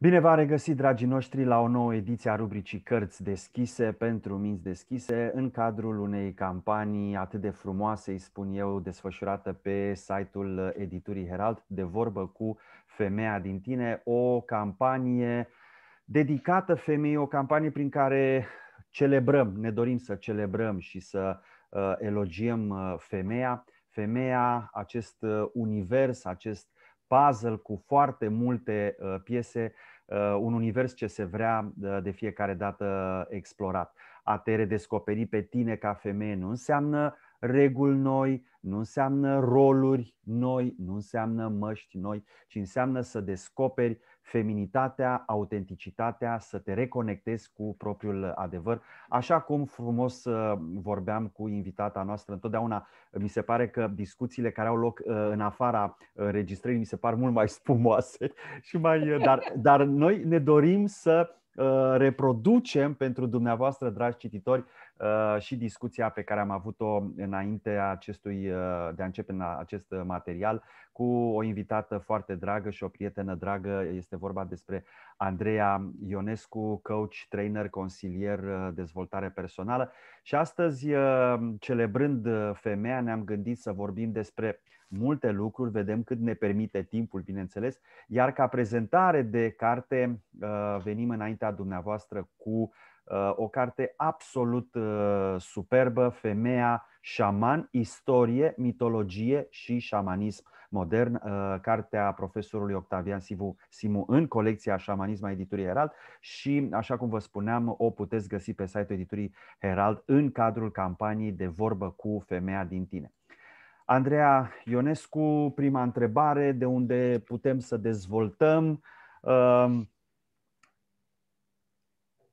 Bine v-am regăsit, dragii noștri, la o nouă ediție a rubricii Cărți deschise pentru minți deschise în cadrul unei campanii atât de frumoase, îi spun eu, desfășurată pe site-ul editurii Herald, de vorbă cu femeia din tine, o campanie dedicată femeii, o campanie prin care celebrăm, ne dorim să celebrăm și să uh, elogiem uh, femeia, femeia, acest uh, univers, acest puzzle cu foarte multe uh, piese, uh, un univers ce se vrea uh, de fiecare dată explorat. A te redescoperi pe tine ca femeie nu înseamnă reguli noi, nu înseamnă roluri noi, nu înseamnă măști noi, ci înseamnă să descoperi feminitatea, autenticitatea, să te reconectezi cu propriul adevăr. Așa cum frumos uh, vorbeam cu invitata noastră, întotdeauna mi se pare că discuțiile care au loc uh, în afara înregistrării uh, mi se par mult mai spumoase și mai dar, dar noi ne dorim să reproducem pentru dumneavoastră, dragi cititori, Uh, și discuția pe care am avut-o înainte acestui, uh, de a începe acest material cu o invitată foarte dragă și o prietenă dragă. Este vorba despre Andreea Ionescu, coach, trainer, consilier uh, dezvoltare personală. Și astăzi, celebrând femeia, ne-am gândit să vorbim despre multe lucruri, vedem cât ne permite timpul, bineînțeles, iar ca prezentare de carte venim înaintea dumneavoastră cu uh, o carte absolut uh, superbă, Femeia șaman, istorie, mitologie și șamanism modern, uh, cartea profesorului Octavian Sivu, Simu în colecția Șamanism a editurii Herald și, așa cum vă spuneam, o puteți găsi pe site-ul editurii Herald în cadrul campaniei de vorbă cu femeia din tine. Andreea Ionescu, prima întrebare, de unde putem să dezvoltăm uh,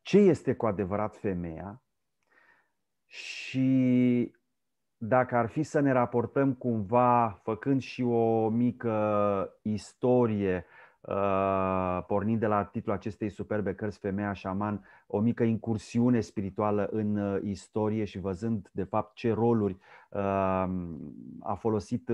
ce este cu adevărat femeia și dacă ar fi să ne raportăm cumva, făcând și o mică istorie, uh, pornind de la titlul acestei superbe cărți Femeia Șaman, o mică incursiune spirituală în uh, istorie și văzând de fapt ce roluri uh, a folosit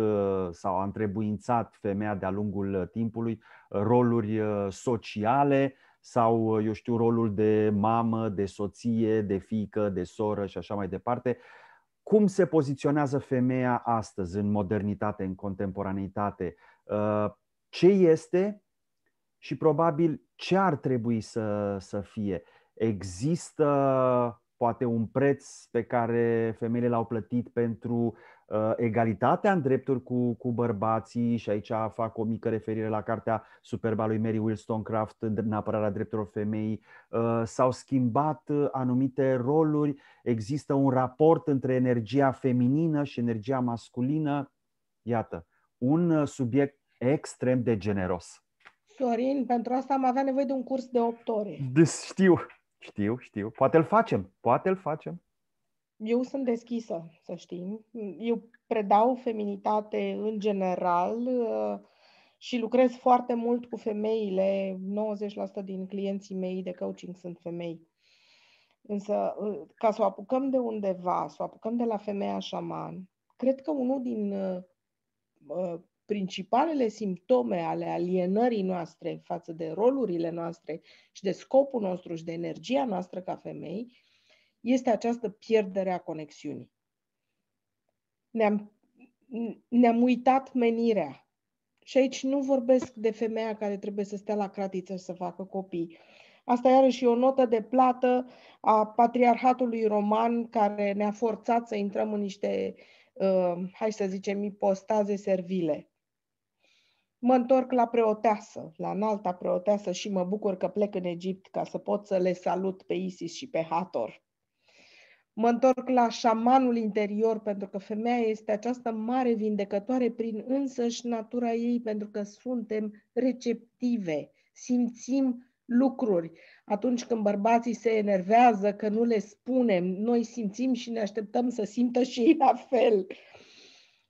sau a întrebuințat femeia de-a lungul timpului, roluri sociale, sau, uh, eu știu, rolul de mamă, de soție, de fică, de soră și așa mai departe. Cum se poziționează femeia astăzi în modernitate, în contemporaneitate? Uh, ce este și probabil ce ar trebui să, să fie? Există poate un preț pe care femeile l-au plătit pentru uh, egalitatea în drepturi cu, cu bărbații și aici fac o mică referire la cartea superba lui Mary Wollstonecraft în apărarea drepturilor femeii. Uh, s-au schimbat uh, anumite roluri, există un raport între energia feminină și energia masculină. Iată, un uh, subiect extrem de generos. Florin, pentru asta am avea nevoie de un curs de 8 ore. Deci știu. Știu, știu. Poate îl facem. Poate îl facem. Eu sunt deschisă, să știm. Eu predau feminitate în general uh, și lucrez foarte mult cu femeile. 90% din clienții mei de coaching sunt femei. Însă, uh, ca să o apucăm de undeva, să o apucăm de la femeia șaman, cred că unul din uh, principalele simptome ale alienării noastre față de rolurile noastre și de scopul nostru și de energia noastră ca femei este această pierdere a conexiunii. Ne-am, ne-am uitat menirea. Și aici nu vorbesc de femeia care trebuie să stea la cratiță și să facă copii. Asta iarăși e o notă de plată a patriarhatului roman care ne-a forțat să intrăm în niște, uh, hai să zicem, ipostaze servile mă întorc la preoteasă, la înalta preoteasă și mă bucur că plec în Egipt ca să pot să le salut pe Isis și pe Hator. Mă întorc la șamanul interior pentru că femeia este această mare vindecătoare prin însăși natura ei, pentru că suntem receptive, simțim lucruri. Atunci când bărbații se enervează, că nu le spunem, noi simțim și ne așteptăm să simtă și ei la fel.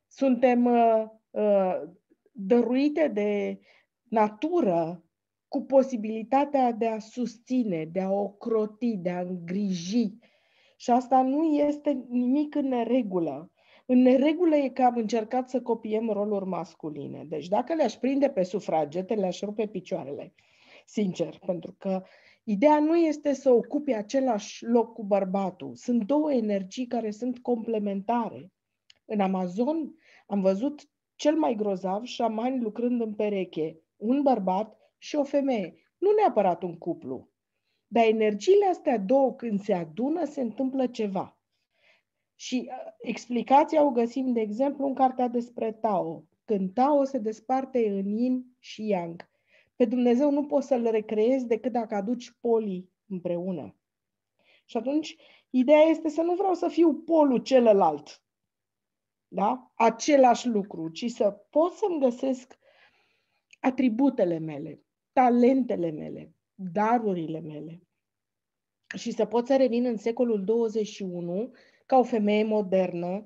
Suntem uh, uh, dăruite de natură cu posibilitatea de a susține, de a ocroti, de a îngriji. Și asta nu este nimic în neregulă. În neregulă e că am încercat să copiem roluri masculine. Deci dacă le-aș prinde pe sufragete, le-aș rupe picioarele, sincer, pentru că ideea nu este să ocupi același loc cu bărbatul. Sunt două energii care sunt complementare. În Amazon am văzut cel mai grozav, șamani lucrând în pereche, un bărbat și o femeie, nu neapărat un cuplu. Dar energiile astea două, când se adună, se întâmplă ceva. Și uh, explicația o găsim, de exemplu, în cartea despre Tao. Când Tao se desparte în Yin și Yang. Pe Dumnezeu nu poți să-l recreezi decât dacă aduci polii împreună. Și atunci, ideea este să nu vreau să fiu polul celălalt da? același lucru, ci să pot să-mi găsesc atributele mele, talentele mele, darurile mele. Și să pot să revin în secolul 21 ca o femeie modernă,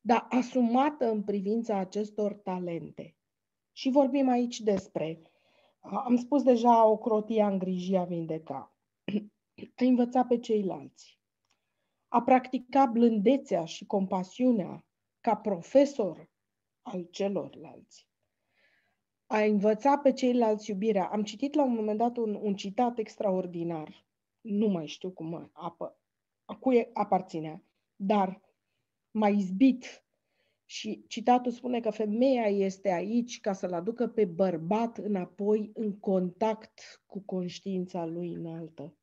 dar asumată în privința acestor talente. Și vorbim aici despre, am spus deja, o crotia îngriji a vindeca, a învăța pe ceilalți, a practica blândețea și compasiunea ca profesor al celorlalți. A învăța pe ceilalți iubirea. Am citit la un moment dat un, un citat extraordinar. Nu mai știu cum apă, a cui aparținea. Dar mai izbit și citatul spune că femeia este aici ca să-l aducă pe bărbat înapoi în contact cu conștiința lui înaltă.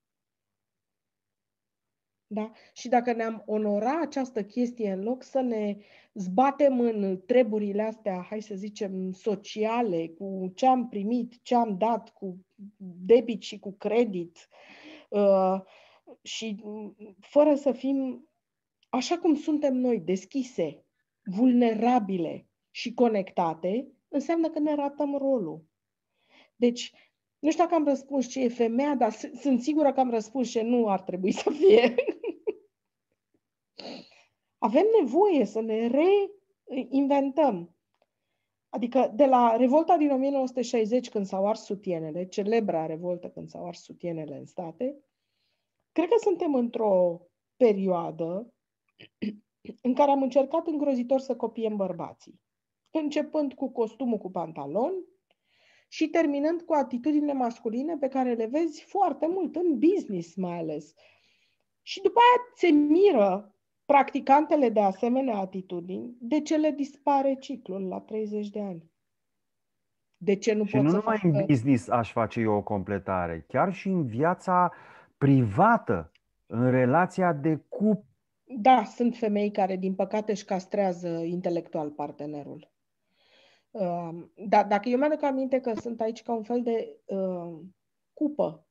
Da? Și dacă ne-am onora această chestie în loc să ne zbatem în treburile astea, hai să zicem, sociale, cu ce am primit, ce am dat, cu debit și cu credit, uh, și mm, fără să fim așa cum suntem noi, deschise, vulnerabile și conectate, înseamnă că ne ratăm rolul. Deci, nu știu dacă am răspuns ce e femeia, dar sunt sigură că am răspuns ce nu ar trebui să fie. Avem nevoie să ne reinventăm. Adică de la revolta din 1960, când s-au ars sutienele, celebra revoltă când s-au ars sutienele în state, cred că suntem într-o perioadă în care am încercat îngrozitor să copiem bărbații. Începând cu costumul cu pantaloni, și terminând cu atitudinile masculine pe care le vezi foarte mult în business mai ales. Și după aia se miră practicantele de asemenea atitudini de ce le dispare ciclul la 30 de ani. De ce nu și pot nu să numai facă... în business aș face eu o completare, chiar și în viața privată, în relația de cuplu. Da, sunt femei care, din păcate, își castrează intelectual partenerul. Um, da, dacă eu mi-aduc aminte că sunt aici ca un fel de uh, cupă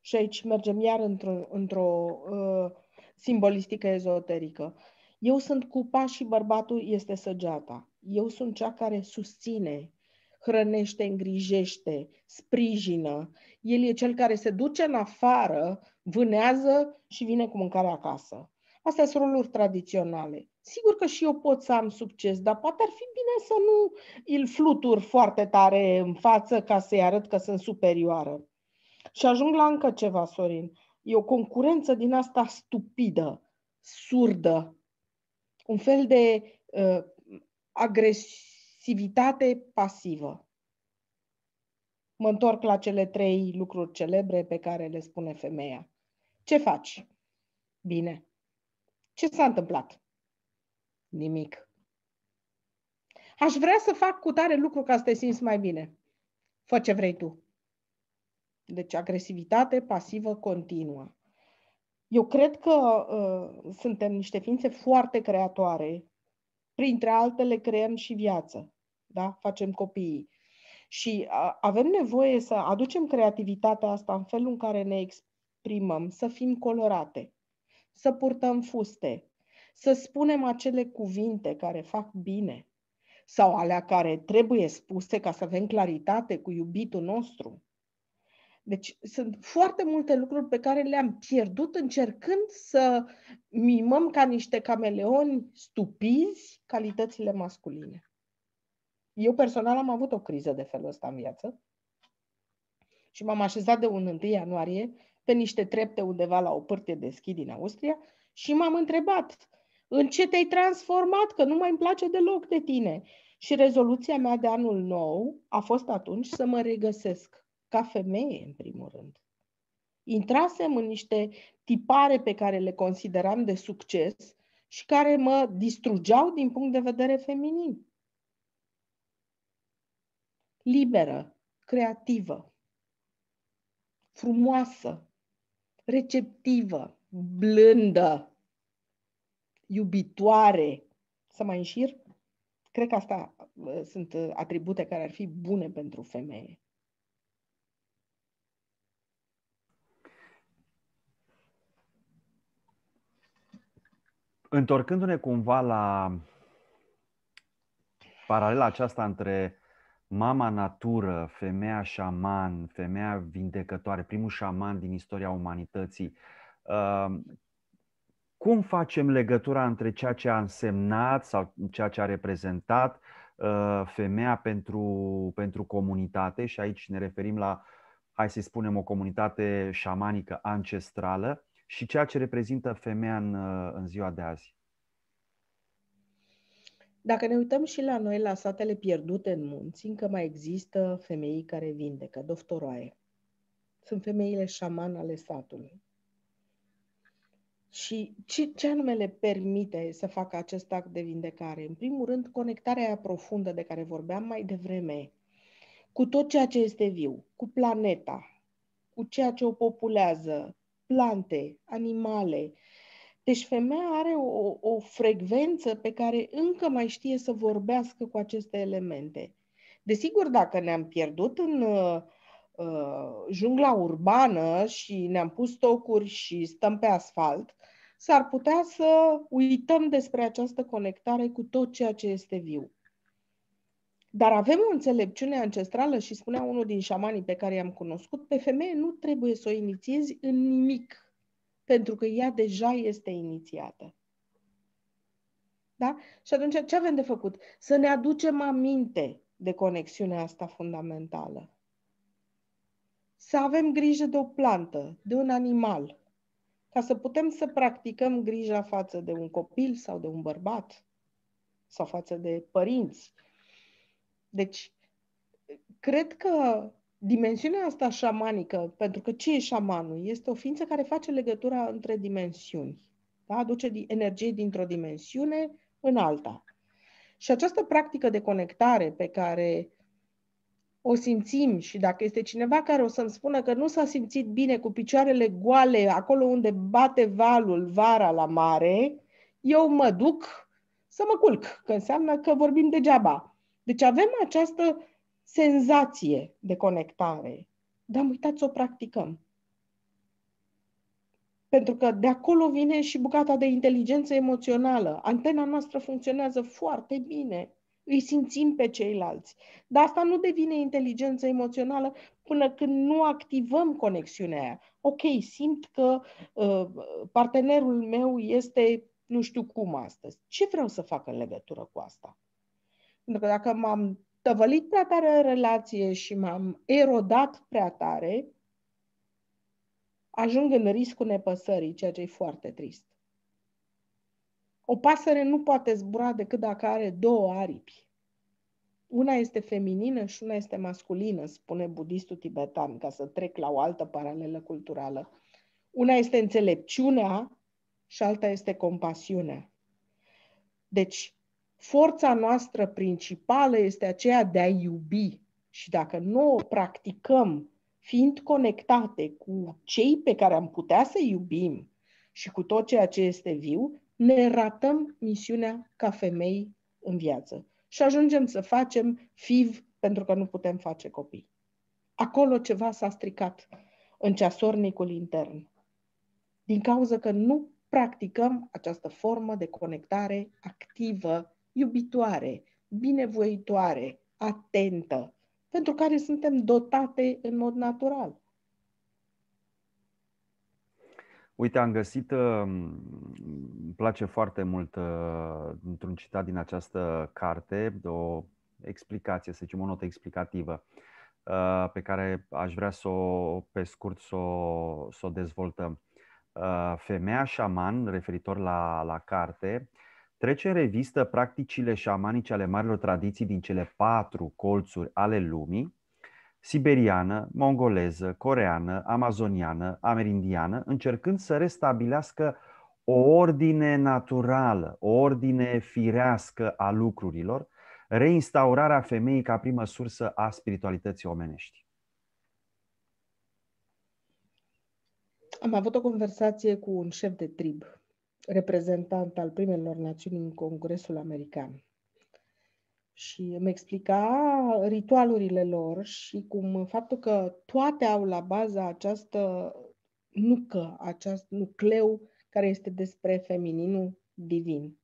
și aici mergem iar într-o, într-o uh, simbolistică ezoterică. Eu sunt cupa și bărbatul este săgeata. Eu sunt cea care susține, hrănește, îngrijește, sprijină. El e cel care se duce în afară, vânează și vine cu mâncare acasă. Astea sunt roluri tradiționale sigur că și eu pot să am succes, dar poate ar fi bine să nu îl flutur foarte tare în față ca să-i arăt că sunt superioară. Și ajung la încă ceva, Sorin. E o concurență din asta stupidă, surdă, un fel de uh, agresivitate pasivă. Mă întorc la cele trei lucruri celebre pe care le spune femeia. Ce faci? Bine. Ce s-a întâmplat? Nimic. Aș vrea să fac cu tare lucru ca să te simți mai bine. Fă ce vrei tu. Deci agresivitate pasivă continuă. Eu cred că uh, suntem niște ființe foarte creatoare. Printre altele, creăm și viață. Da? Facem copiii. Și uh, avem nevoie să aducem creativitatea asta în felul în care ne exprimăm, să fim colorate, să purtăm fuste, să spunem acele cuvinte care fac bine sau alea care trebuie spuse ca să avem claritate cu iubitul nostru. Deci sunt foarte multe lucruri pe care le-am pierdut încercând să mimăm ca niște cameleoni stupizi calitățile masculine. Eu personal am avut o criză de felul ăsta în viață și m-am așezat de un 1 ianuarie pe niște trepte undeva la o pârtie de schi din Austria și m-am întrebat în ce te-ai transformat, că nu mai îmi place deloc de tine. Și rezoluția mea de anul nou a fost atunci să mă regăsesc ca femeie, în primul rând. Intrasem în niște tipare pe care le consideram de succes și care mă distrugeau din punct de vedere feminin. Liberă, creativă, frumoasă, receptivă, blândă, iubitoare. Să mai înșir? Cred că asta sunt ă, atribute care ar fi bune pentru femeie. Întorcându-ne cumva la paralela aceasta între mama natură, femeia șaman, femeia vindecătoare, primul șaman din istoria umanității, ă, cum facem legătura între ceea ce a însemnat sau ceea ce a reprezentat uh, femeia pentru, pentru comunitate și aici ne referim la, hai să spunem, o comunitate șamanică ancestrală și ceea ce reprezintă femeia în, uh, în ziua de azi? Dacă ne uităm și la noi, la satele pierdute în munți, încă mai există femei care vindecă, doftoroaie. Sunt femeile șaman ale satului. Și ce, ce anume le permite să facă acest act de vindecare? În primul rând, conectarea aia profundă de care vorbeam mai devreme cu tot ceea ce este viu, cu planeta, cu ceea ce o populează, plante, animale. Deci femeia are o, o frecvență pe care încă mai știe să vorbească cu aceste elemente. Desigur, dacă ne-am pierdut în uh, Uh, jungla urbană și ne-am pus tocuri și stăm pe asfalt, s-ar putea să uităm despre această conectare cu tot ceea ce este viu. Dar avem o înțelepciune ancestrală și spunea unul din șamanii pe care i-am cunoscut, pe femeie nu trebuie să o inițiezi în nimic, pentru că ea deja este inițiată. Da? Și atunci ce avem de făcut? Să ne aducem aminte de conexiunea asta fundamentală să avem grijă de o plantă, de un animal, ca să putem să practicăm grija față de un copil sau de un bărbat sau față de părinți. Deci, cred că dimensiunea asta șamanică, pentru că ce e șamanul? Este o ființă care face legătura între dimensiuni. Da? Aduce energie dintr-o dimensiune în alta. Și această practică de conectare pe care o simțim și dacă este cineva care o să-mi spună că nu s-a simțit bine cu picioarele goale acolo unde bate valul vara la mare, eu mă duc să mă culc, că înseamnă că vorbim degeaba. Deci avem această senzație de conectare, dar am uitat să o practicăm. Pentru că de acolo vine și bucata de inteligență emoțională. Antena noastră funcționează foarte bine îi simțim pe ceilalți. Dar asta nu devine inteligență emoțională până când nu activăm conexiunea aia. Ok, simt că uh, partenerul meu este nu știu cum astăzi. Ce vreau să fac în legătură cu asta? Pentru că dacă m-am tăvălit prea tare în relație și m-am erodat prea tare, ajung în riscul nepăsării, ceea ce e foarte trist. O pasăre nu poate zbura decât dacă are două aripi. Una este feminină și una este masculină, spune budistul tibetan, ca să trec la o altă paralelă culturală. Una este înțelepciunea și alta este compasiunea. Deci, forța noastră principală este aceea de a iubi. Și dacă nu o practicăm, fiind conectate cu cei pe care am putea să iubim și cu tot ceea ce este viu, ne ratăm misiunea ca femei în viață. Și ajungem să facem fiv pentru că nu putem face copii. Acolo ceva s-a stricat în ceasornicul intern. Din cauza că nu practicăm această formă de conectare activă, iubitoare, binevoitoare, atentă, pentru care suntem dotate în mod natural. Uite, am găsit, uh, îmi place foarte mult uh, într-un citat din această carte, o explicație, să zicem, o notă explicativă uh, pe care aș vrea să o, pe scurt, să o, să o dezvoltăm. Femeia șaman, referitor la, la carte, trece în revistă practicile șamanice ale marilor tradiții din cele patru colțuri ale lumii, siberiană, mongoleză, coreană, amazoniană, amerindiană, încercând să restabilească o ordine naturală, o ordine firească a lucrurilor, reinstaurarea femeii ca primă sursă a spiritualității omenești. Am avut o conversație cu un șef de trib, reprezentant al primelor națiuni în Congresul American și îmi explica ritualurile lor și cum faptul că toate au la bază această nucă, acest nucleu care este despre femininul divin.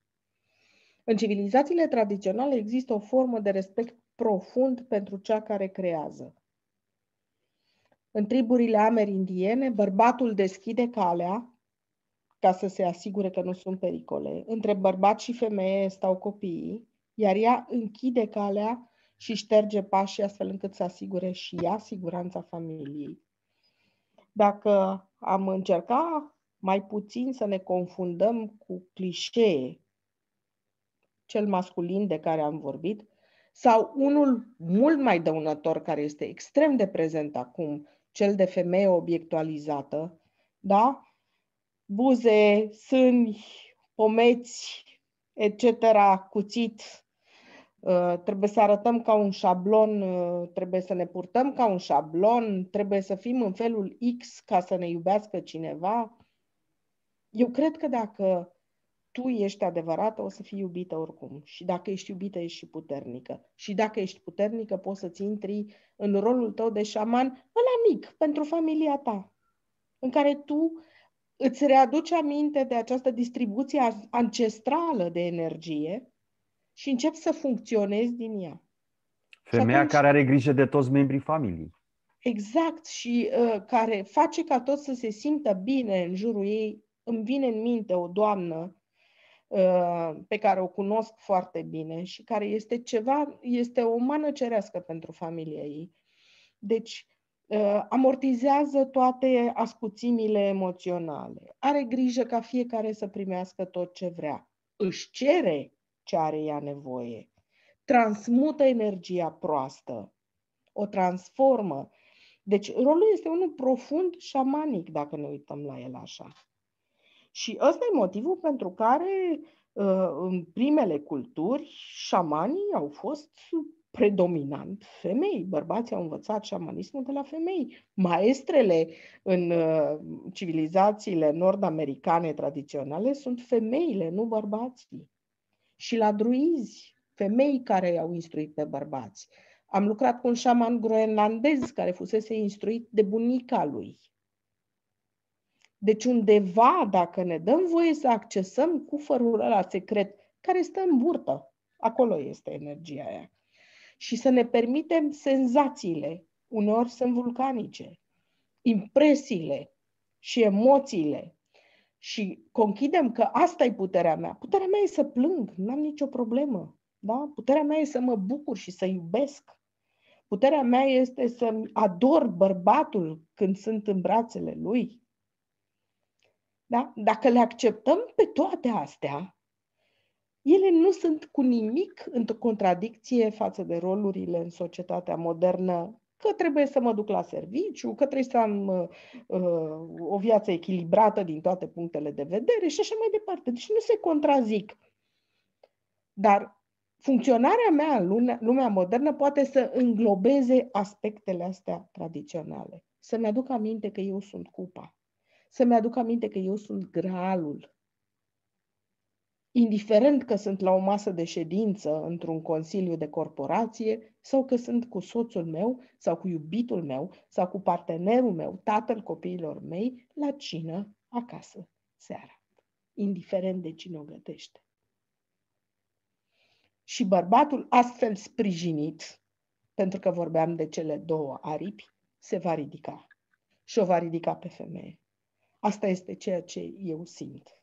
În civilizațiile tradiționale există o formă de respect profund pentru cea care creează. În triburile amerindiene, bărbatul deschide calea ca să se asigure că nu sunt pericole. Între bărbat și femeie stau copiii iar ea închide calea și șterge pașii astfel încât să asigure și ea siguranța familiei. Dacă am încerca mai puțin să ne confundăm cu clișee, cel masculin de care am vorbit, sau unul mult mai dăunător care este extrem de prezent acum, cel de femeie obiectualizată, da? Buze, sâni, pomeți, etc., cuțit, Uh, trebuie să arătăm ca un șablon, uh, trebuie să ne purtăm ca un șablon, trebuie să fim în felul X ca să ne iubească cineva. Eu cred că dacă tu ești adevărată, o să fii iubită oricum. Și dacă ești iubită, ești și puternică. Și dacă ești puternică, poți să-ți intri în rolul tău de șaman, ăla mic, pentru familia ta, în care tu îți readuci aminte de această distribuție ancestrală de energie și încep să funcționezi din ea. Femeia atunci, care are grijă de toți membrii familiei. Exact, și uh, care face ca toți să se simtă bine în jurul ei. Îmi vine în minte o doamnă uh, pe care o cunosc foarte bine și care este ceva, este o mană cerească pentru familia ei. Deci, uh, amortizează toate ascuțimile emoționale, are grijă ca fiecare să primească tot ce vrea, își cere ce are ea nevoie. Transmută energia proastă, o transformă. Deci rolul este unul profund șamanic, dacă ne uităm la el așa. Și ăsta e motivul pentru care uh, în primele culturi șamanii au fost predominant femei. Bărbații au învățat șamanismul de la femei. Maestrele în uh, civilizațiile nord-americane tradiționale sunt femeile, nu bărbații și la druizi, femei care i-au instruit pe bărbați. Am lucrat cu un șaman groenlandez care fusese instruit de bunica lui. Deci undeva, dacă ne dăm voie să accesăm cufărul ăla secret, care stă în burtă, acolo este energia aia, și să ne permitem senzațiile, uneori sunt vulcanice, impresiile și emoțiile și conchidem că asta e puterea mea. Puterea mea e să plâng, n-am nicio problemă. Da? Puterea mea e să mă bucur și să iubesc. Puterea mea este să ador bărbatul când sunt în brațele lui. Da? Dacă le acceptăm pe toate astea, ele nu sunt cu nimic în contradicție față de rolurile în societatea modernă că trebuie să mă duc la serviciu, că trebuie să am uh, uh, o viață echilibrată din toate punctele de vedere și așa mai departe. Deci nu se contrazic. Dar funcționarea mea în lumea, lumea modernă poate să înglobeze aspectele astea tradiționale. Să-mi aduc aminte că eu sunt cupa. Să-mi aduc aminte că eu sunt gralul indiferent că sunt la o masă de ședință într-un consiliu de corporație sau că sunt cu soțul meu sau cu iubitul meu sau cu partenerul meu, tatăl copiilor mei, la cină acasă seara, indiferent de cine o gătește. Și bărbatul astfel sprijinit, pentru că vorbeam de cele două aripi, se va ridica și o va ridica pe femeie. Asta este ceea ce eu simt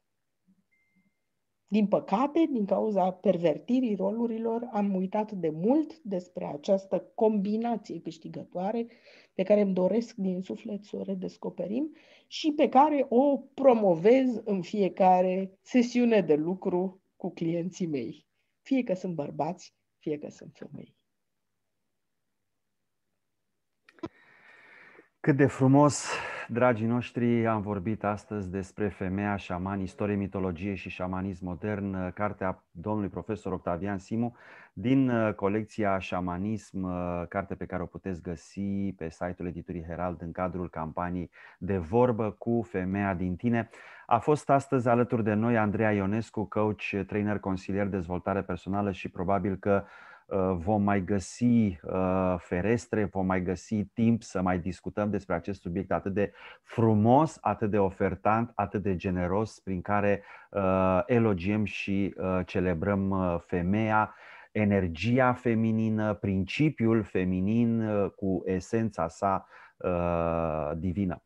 din păcate, din cauza pervertirii rolurilor, am uitat de mult despre această combinație câștigătoare pe care îmi doresc din suflet să o redescoperim și pe care o promovez în fiecare sesiune de lucru cu clienții mei, fie că sunt bărbați, fie că sunt femei. Cât de frumos dragii noștri, am vorbit astăzi despre femeia șaman, istorie, mitologie și șamanism modern, uh, cartea domnului profesor Octavian Simu din uh, colecția Șamanism, uh, carte pe care o puteți găsi pe site-ul editurii Herald în cadrul campaniei de vorbă cu femeia din tine. A fost astăzi alături de noi Andreea Ionescu, coach, trainer, consilier dezvoltare personală și probabil că Uh, vom mai găsi uh, ferestre, vom mai găsi timp să mai discutăm despre acest subiect atât de frumos, atât de ofertant, atât de generos, prin care uh, elogiem și celebrăm femeia, energia feminină, principiul feminin cu esența sa divină.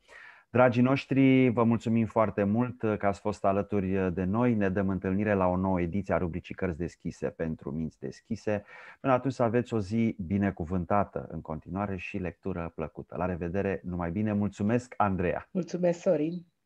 Dragii noștri, vă mulțumim foarte mult că ați fost alături de noi. Ne dăm întâlnire la o nouă ediție a rubricii Cărți deschise pentru minți deschise. Până atunci să aveți o zi binecuvântată în continuare și lectură plăcută. La revedere, numai bine. Mulțumesc, Andreea. Mulțumesc, Sorin.